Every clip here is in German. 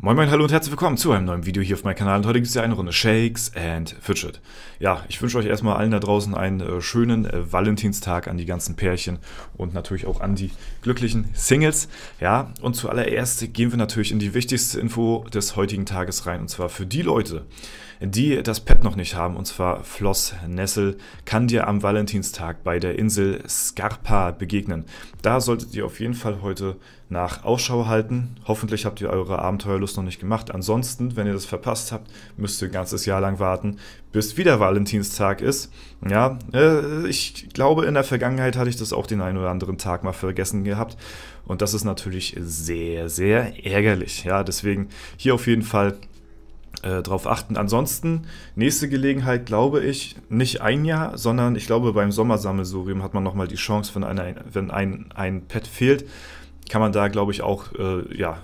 Moin moin, hallo und herzlich willkommen zu einem neuen Video hier auf meinem Kanal und heute gibt es ja eine Runde Shakes and Fidget. Ja, ich wünsche euch erstmal allen da draußen einen äh, schönen äh, Valentinstag an die ganzen Pärchen und natürlich auch an die glücklichen Singles. Ja, und zuallererst gehen wir natürlich in die wichtigste Info des heutigen Tages rein und zwar für die Leute, die das Pad noch nicht haben, und zwar Floss Nessel, kann dir am Valentinstag bei der Insel Scarpa begegnen. Da solltet ihr auf jeden Fall heute nach Ausschau halten. Hoffentlich habt ihr eure Abenteuerlust noch nicht gemacht. Ansonsten, wenn ihr das verpasst habt, müsst ihr ein ganzes Jahr lang warten, bis wieder Valentinstag ist. Ja, äh, ich glaube, in der Vergangenheit hatte ich das auch den einen oder anderen Tag mal vergessen gehabt. Und das ist natürlich sehr, sehr ärgerlich. Ja, deswegen hier auf jeden Fall äh, drauf achten. Ansonsten, nächste Gelegenheit glaube ich, nicht ein Jahr, sondern ich glaube beim Sommersammelsurium hat man nochmal die Chance, wenn, einer, wenn ein, ein Pad fehlt, kann man da, glaube ich, auch äh, ja,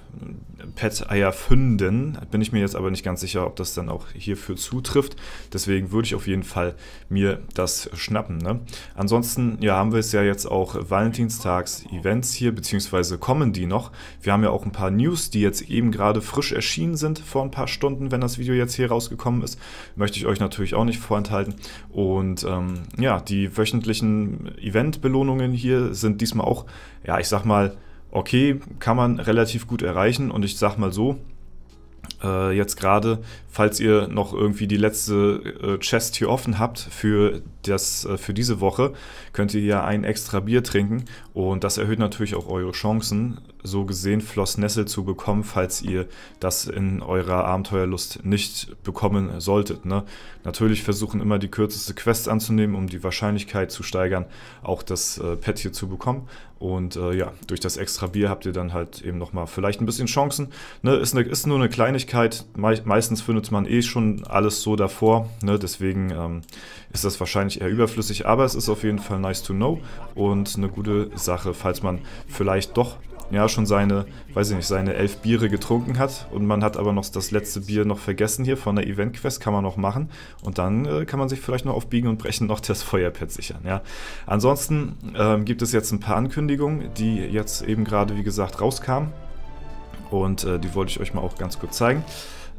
Pet-Eier finden. Bin ich mir jetzt aber nicht ganz sicher, ob das dann auch hierfür zutrifft. Deswegen würde ich auf jeden Fall mir das schnappen. Ne? Ansonsten ja, haben wir es ja jetzt auch Valentinstags-Events hier, beziehungsweise kommen die noch. Wir haben ja auch ein paar News, die jetzt eben gerade frisch erschienen sind vor ein paar Stunden, wenn das Video jetzt hier rausgekommen ist. Möchte ich euch natürlich auch nicht vorenthalten. Und ähm, ja, die wöchentlichen Event-Belohnungen hier sind diesmal auch, ja, ich sag mal, okay, kann man relativ gut erreichen. Und ich sag mal so, äh, jetzt gerade falls ihr noch irgendwie die letzte äh, Chest hier offen habt für, das, äh, für diese Woche, könnt ihr ja ein extra Bier trinken und das erhöht natürlich auch eure Chancen, so gesehen Floss Nessel zu bekommen, falls ihr das in eurer Abenteuerlust nicht bekommen solltet. Ne? Natürlich versuchen immer die kürzeste Quest anzunehmen, um die Wahrscheinlichkeit zu steigern, auch das äh, Pet hier zu bekommen. Und äh, ja, durch das extra Bier habt ihr dann halt eben nochmal vielleicht ein bisschen Chancen. Ne? Ist, ne, ist nur eine Kleinigkeit, me meistens für eine benutzt man eh schon alles so davor. Ne? Deswegen ähm, ist das wahrscheinlich eher überflüssig, aber es ist auf jeden Fall nice to know und eine gute Sache, falls man vielleicht doch ja schon seine, weiß ich nicht, seine elf Biere getrunken hat und man hat aber noch das letzte Bier noch vergessen hier von der Event Quest, kann man noch machen und dann äh, kann man sich vielleicht noch aufbiegen und brechen noch das Feuerpad sichern, ja. Ansonsten ähm, gibt es jetzt ein paar Ankündigungen, die jetzt eben gerade, wie gesagt, rauskamen und äh, die wollte ich euch mal auch ganz kurz zeigen.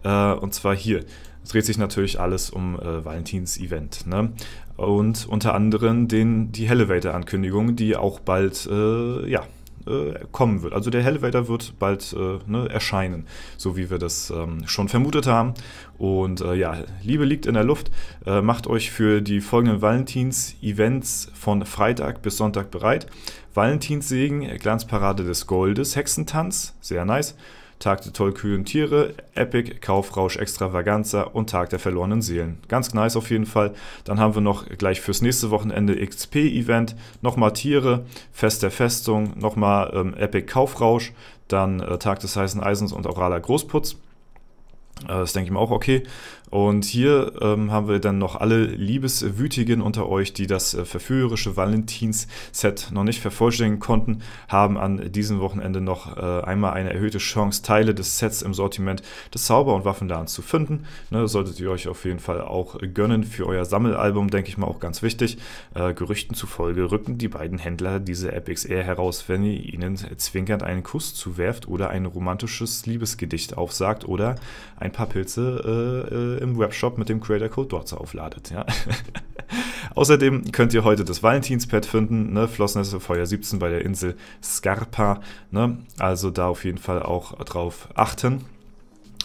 Äh, und zwar hier. Es dreht sich natürlich alles um äh, Valentins Event. Ne? Und unter anderem den, die Elevator-Ankündigung, die auch bald äh, ja, äh, kommen wird. Also der Elevator wird bald äh, ne, erscheinen, so wie wir das ähm, schon vermutet haben. Und äh, ja, Liebe liegt in der Luft. Äh, macht euch für die folgenden Valentins-Events von Freitag bis Sonntag bereit. Valentinssegen, Glanzparade des Goldes, Hexentanz, sehr nice. Tag der tollkühlen Tiere, Epic, Kaufrausch, Extravaganza und Tag der verlorenen Seelen. Ganz nice auf jeden Fall. Dann haben wir noch gleich fürs nächste Wochenende XP-Event, nochmal Tiere, Fest der Festung, nochmal ähm, Epic Kaufrausch, dann äh, Tag des heißen Eisens und Auraler Großputz. Äh, das denke ich mir auch okay. Und hier ähm, haben wir dann noch alle Liebeswütigen unter euch, die das äh, verführerische Valentins-Set noch nicht vervollständigen konnten, haben an diesem Wochenende noch äh, einmal eine erhöhte Chance, Teile des Sets im Sortiment des Zauber- und Waffenladens zu finden. Ne, solltet ihr euch auf jeden Fall auch gönnen für euer Sammelalbum, denke ich mal auch ganz wichtig. Äh, Gerüchten zufolge rücken die beiden Händler diese Epics eher heraus, wenn ihr ihnen zwinkernd einen Kuss zuwerft oder ein romantisches Liebesgedicht aufsagt oder ein paar Pilze äh, äh, äh, im Webshop mit dem Creator Code dort so aufladet. Ja? Außerdem könnt ihr heute das Valentinspad finden, ne? Flossnässe Feuer 17 bei der Insel Scarpa. Ne? Also da auf jeden Fall auch drauf achten.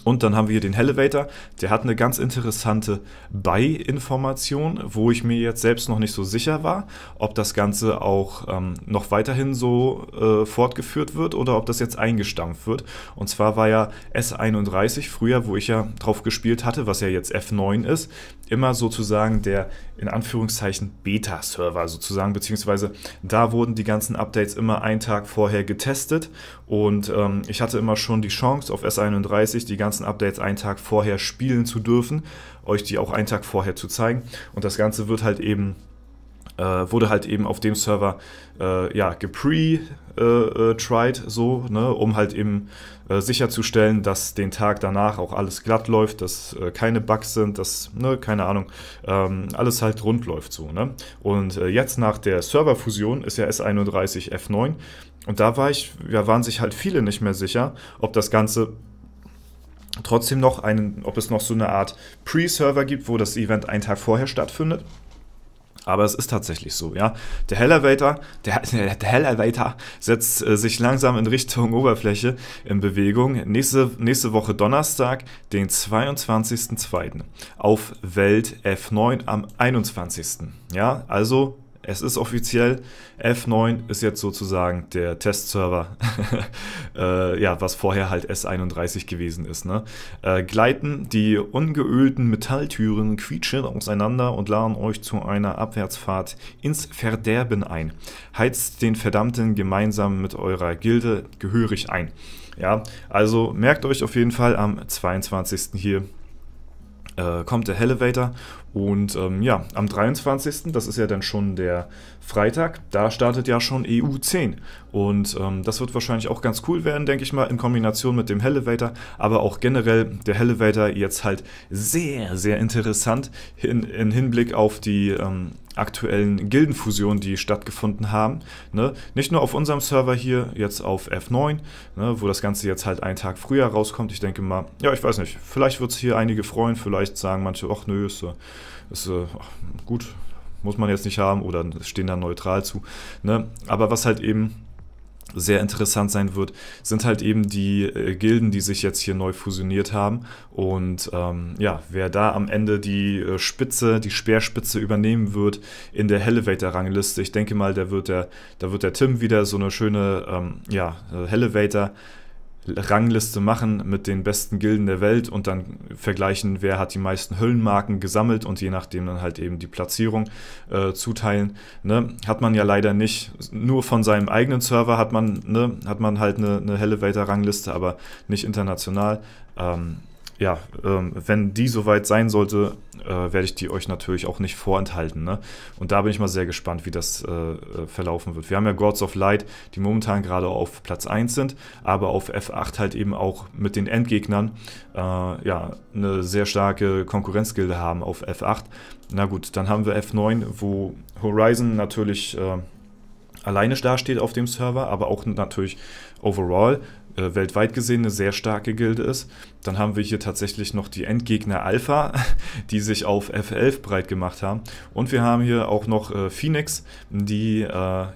Und dann haben wir hier den Elevator, der hat eine ganz interessante Buy-Information, wo ich mir jetzt selbst noch nicht so sicher war, ob das Ganze auch ähm, noch weiterhin so äh, fortgeführt wird oder ob das jetzt eingestampft wird. Und zwar war ja S31 früher, wo ich ja drauf gespielt hatte, was ja jetzt F9 ist, immer sozusagen der in Anführungszeichen Beta-Server sozusagen, beziehungsweise da wurden die ganzen Updates immer einen Tag vorher getestet und ähm, ich hatte immer schon die Chance auf S31 die ganzen ganzen Updates einen Tag vorher spielen zu dürfen, euch die auch einen Tag vorher zu zeigen. Und das Ganze wird halt eben äh, wurde halt eben auf dem Server äh, ja, gepre-tried, äh, äh so, ne, um halt eben äh, sicherzustellen, dass den Tag danach auch alles glatt läuft, dass äh, keine Bugs sind, dass, ne, keine Ahnung, ähm, alles halt rund läuft so, ne. Und jetzt nach der Serverfusion ist ja S31F9 und da war ich, ja, waren sich halt viele nicht mehr sicher, ob das Ganze trotzdem noch einen, ob es noch so eine Art Pre-Server gibt, wo das Event einen Tag vorher stattfindet. Aber es ist tatsächlich so, ja. Der Hell Elevator, der, der Hell Elevator setzt äh, sich langsam in Richtung Oberfläche in Bewegung. Nächste, nächste Woche Donnerstag, den 22.02. auf Welt F9 am 21. Ja, also es ist offiziell, F9 ist jetzt sozusagen der Testserver, äh, ja, was vorher halt S31 gewesen ist. Ne? Äh, gleiten die ungeölten Metalltüren quietschend auseinander und laden euch zu einer Abwärtsfahrt ins Verderben ein. Heizt den Verdammten gemeinsam mit eurer Gilde gehörig ein. Ja, also merkt euch auf jeden Fall am 22. hier äh, kommt der Elevator und ähm, ja, am 23., das ist ja dann schon der Freitag, da startet ja schon EU 10. Und ähm, das wird wahrscheinlich auch ganz cool werden, denke ich mal, in Kombination mit dem Elevator. Aber auch generell der Elevator jetzt halt sehr, sehr interessant in, in Hinblick auf die ähm, aktuellen Gildenfusionen, die stattgefunden haben. Ne? Nicht nur auf unserem Server hier, jetzt auf F9, ne? wo das Ganze jetzt halt einen Tag früher rauskommt. Ich denke mal, ja, ich weiß nicht, vielleicht wird es hier einige freuen, vielleicht sagen manche, ach nö, ist so ist äh, gut, muss man jetzt nicht haben oder stehen da neutral zu. Ne? Aber was halt eben sehr interessant sein wird, sind halt eben die äh, Gilden, die sich jetzt hier neu fusioniert haben. Und ähm, ja, wer da am Ende die äh, Spitze, die Speerspitze übernehmen wird in der Elevator-Rangliste, ich denke mal, da wird der, da wird der Tim wieder so eine schöne ähm, ja, äh, Elevator. Rangliste machen mit den besten Gilden der Welt und dann vergleichen, wer hat die meisten Höllenmarken gesammelt und je nachdem dann halt eben die Platzierung äh, zuteilen. Ne? Hat man ja leider nicht. Nur von seinem eigenen Server hat man, ne, hat man halt eine, eine Hellevator-Rangliste, aber nicht international. Ähm, ja, ähm, wenn die soweit sein sollte, äh, werde ich die euch natürlich auch nicht vorenthalten. Ne? Und da bin ich mal sehr gespannt, wie das äh, äh verlaufen wird. Wir haben ja Gods of Light, die momentan gerade auf Platz 1 sind, aber auf F8 halt eben auch mit den Endgegnern äh, ja, eine sehr starke Konkurrenzgilde haben auf F8. Na gut, dann haben wir F9, wo Horizon natürlich äh, alleine dasteht auf dem Server, aber auch natürlich overall äh, weltweit gesehen eine sehr starke Gilde ist. Dann haben wir hier tatsächlich noch die Endgegner Alpha, die sich auf F11 breit gemacht haben. Und wir haben hier auch noch äh, Phoenix, die äh,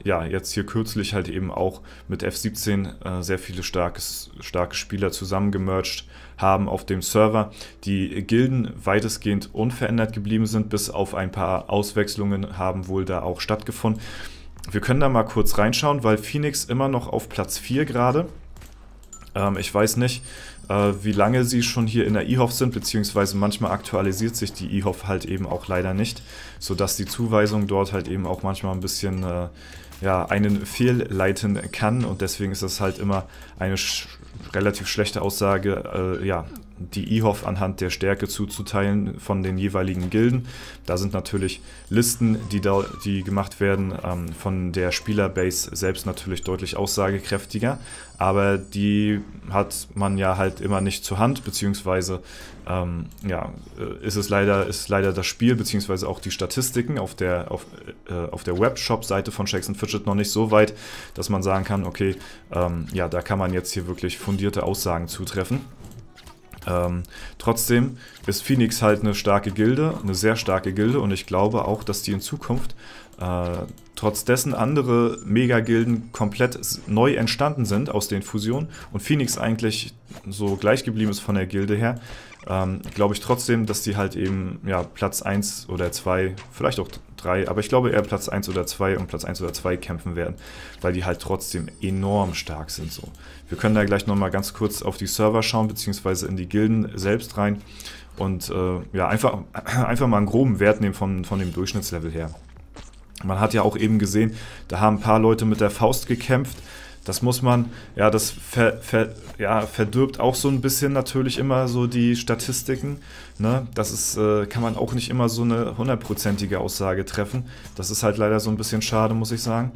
ja jetzt hier kürzlich halt eben auch mit F17 äh, sehr viele starkes, starke Spieler zusammengemerged haben auf dem Server. Die Gilden weitestgehend unverändert geblieben sind, bis auf ein paar Auswechslungen haben wohl da auch stattgefunden. Wir können da mal kurz reinschauen, weil Phoenix immer noch auf Platz 4 gerade ist. Ähm, ich weiß nicht, äh, wie lange sie schon hier in der IHOF sind, beziehungsweise manchmal aktualisiert sich die IHOF halt eben auch leider nicht, sodass die Zuweisung dort halt eben auch manchmal ein bisschen äh, ja, einen fehlleiten kann und deswegen ist das halt immer eine sch relativ schlechte Aussage, äh, ja, die EHOF anhand der Stärke zuzuteilen von den jeweiligen Gilden. Da sind natürlich Listen, die, da, die gemacht werden, ähm, von der Spielerbase selbst natürlich deutlich aussagekräftiger, aber die hat man ja halt immer nicht zur Hand, beziehungsweise ähm, ja, äh, ist es leider, ist leider das Spiel, beziehungsweise auch die Statistiken auf der, auf, äh, auf der Webshop-Seite von Shakes Fidget noch nicht so weit, dass man sagen kann, okay, ähm, ja, da kann man jetzt hier wirklich fundierte Aussagen zutreffen. Ähm, trotzdem ist Phoenix halt eine starke Gilde, eine sehr starke Gilde und ich glaube auch, dass die in Zukunft äh, trotz dessen andere Mega-Gilden komplett neu entstanden sind aus den Fusionen und Phoenix eigentlich so gleich geblieben ist von der Gilde her, ähm, glaube ich trotzdem, dass die halt eben ja, Platz 1 oder 2, vielleicht auch 3, aber ich glaube eher Platz 1 oder 2 und Platz 1 oder 2 kämpfen werden, weil die halt trotzdem enorm stark sind. So. Wir können da gleich nochmal ganz kurz auf die Server schauen, beziehungsweise in die Gilden selbst rein und äh, ja, einfach, einfach mal einen groben Wert nehmen von, von dem Durchschnittslevel her. Man hat ja auch eben gesehen, da haben ein paar Leute mit der Faust gekämpft. Das muss man, ja, das ver, ver, ja, verdirbt auch so ein bisschen natürlich immer so die Statistiken. Ne? Das ist, äh, kann man auch nicht immer so eine hundertprozentige Aussage treffen. Das ist halt leider so ein bisschen schade, muss ich sagen.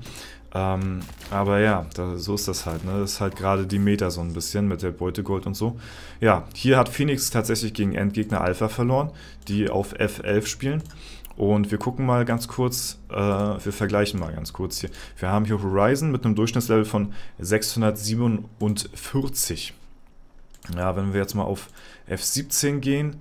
Ähm, aber ja, da, so ist das halt. Ne? Das ist halt gerade die Meta so ein bisschen mit der Beutegold und so. Ja, hier hat Phoenix tatsächlich gegen Endgegner Alpha verloren, die auf F11 spielen. Und wir gucken mal ganz kurz, äh, wir vergleichen mal ganz kurz hier. Wir haben hier Horizon mit einem Durchschnittslevel von 647. Ja, wenn wir jetzt mal auf F17 gehen,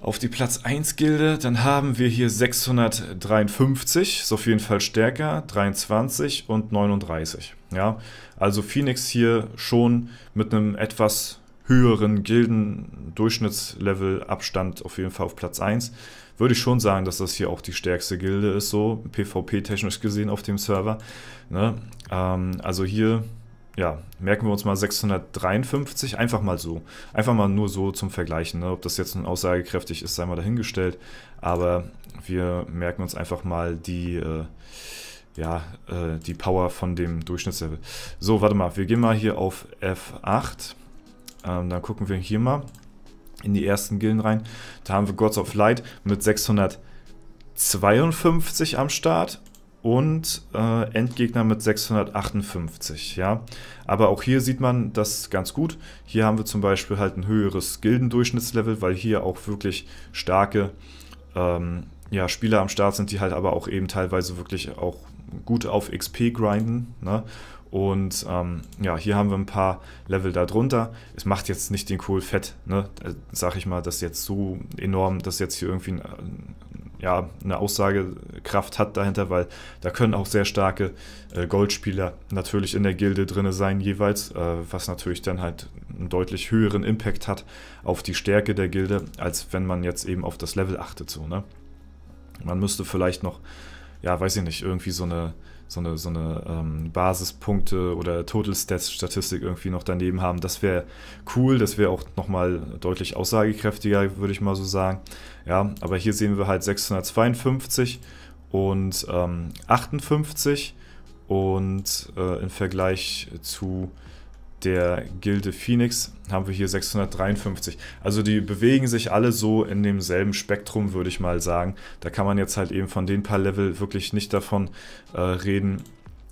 auf die Platz 1 Gilde, dann haben wir hier 653, ist auf jeden Fall stärker, 23 und 39. Ja, also Phoenix hier schon mit einem etwas höheren Gilden-Durchschnittslevel Abstand auf jeden Fall auf Platz 1. Würde ich schon sagen, dass das hier auch die stärkste Gilde ist, so PvP-technisch gesehen auf dem Server. Ne? Ähm, also hier, ja, merken wir uns mal 653, einfach mal so. Einfach mal nur so zum Vergleichen. Ne? Ob das jetzt nun aussagekräftig ist, sei mal dahingestellt. Aber wir merken uns einfach mal die... Äh, ja, äh, die Power von dem Durchschnittslevel. So, warte mal, wir gehen mal hier auf F8 ähm, dann gucken wir hier mal in die ersten Gilden rein. Da haben wir Gods of Light mit 652 am Start und äh, Endgegner mit 658, ja. Aber auch hier sieht man das ganz gut. Hier haben wir zum Beispiel halt ein höheres Gildendurchschnittslevel, weil hier auch wirklich starke ähm, ja, Spieler am Start sind, die halt aber auch eben teilweise wirklich auch gut auf XP grinden. Ne? Und ähm, ja, hier haben wir ein paar Level darunter. Es macht jetzt nicht den Kohl fett, ne? Äh, sag ich mal, dass jetzt so enorm, dass jetzt hier irgendwie ein, äh, ja, eine Aussagekraft hat dahinter, weil da können auch sehr starke äh, Goldspieler natürlich in der Gilde drin sein jeweils, äh, was natürlich dann halt einen deutlich höheren Impact hat auf die Stärke der Gilde, als wenn man jetzt eben auf das Level achtet so, ne? Man müsste vielleicht noch, ja, weiß ich nicht, irgendwie so eine, so eine, so eine ähm, Basispunkte oder Total Stats Statistik irgendwie noch daneben haben. Das wäre cool, das wäre auch nochmal deutlich aussagekräftiger, würde ich mal so sagen. Ja, aber hier sehen wir halt 652 und ähm, 58 und äh, im Vergleich zu der Gilde Phoenix haben wir hier 653. Also die bewegen sich alle so in demselben Spektrum, würde ich mal sagen. Da kann man jetzt halt eben von den paar Level wirklich nicht davon äh, reden,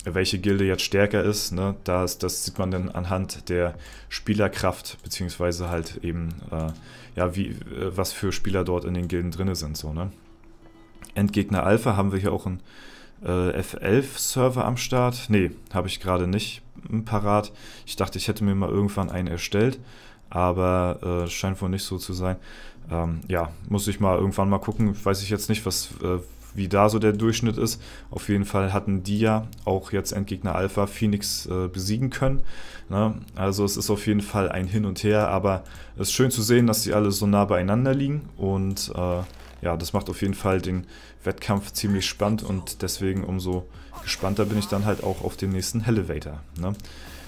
welche Gilde jetzt stärker ist. Ne? Das, das sieht man dann anhand der Spielerkraft, beziehungsweise halt eben, äh, ja, wie, äh, was für Spieler dort in den Gilden drin sind. So, ne? Endgegner Alpha haben wir hier auch einen äh, F11-Server am Start. Nee, habe ich gerade nicht parat. Ich dachte, ich hätte mir mal irgendwann einen erstellt, aber äh, scheint wohl nicht so zu sein. Ähm, ja, muss ich mal irgendwann mal gucken. Weiß ich jetzt nicht, was, äh, wie da so der Durchschnitt ist. Auf jeden Fall hatten die ja auch jetzt Endgegner Alpha Phoenix äh, besiegen können. Ne? Also es ist auf jeden Fall ein Hin und Her, aber es ist schön zu sehen, dass die alle so nah beieinander liegen und äh, ja, das macht auf jeden Fall den Wettkampf ziemlich spannend und deswegen umso gespannter bin ich dann halt auch auf den nächsten Elevator. Ne?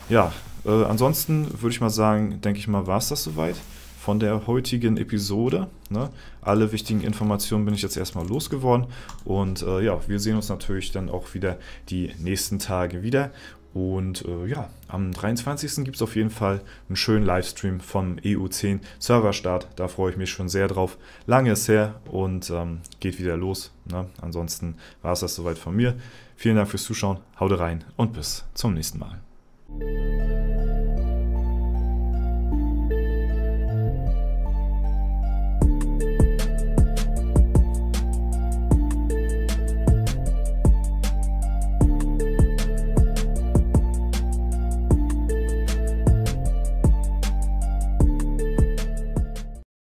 Ja, äh, ansonsten würde ich mal sagen, denke ich mal, war es das soweit von der heutigen Episode. Ne? Alle wichtigen Informationen bin ich jetzt erstmal losgeworden. Und äh, ja, wir sehen uns natürlich dann auch wieder die nächsten Tage wieder. Und äh, ja, am 23. gibt es auf jeden Fall einen schönen Livestream vom EU10 Serverstart. Da freue ich mich schon sehr drauf. Lange ist her und ähm, geht wieder los. Ne? Ansonsten war es das soweit von mir. Vielen Dank fürs Zuschauen, haut rein und bis zum nächsten Mal.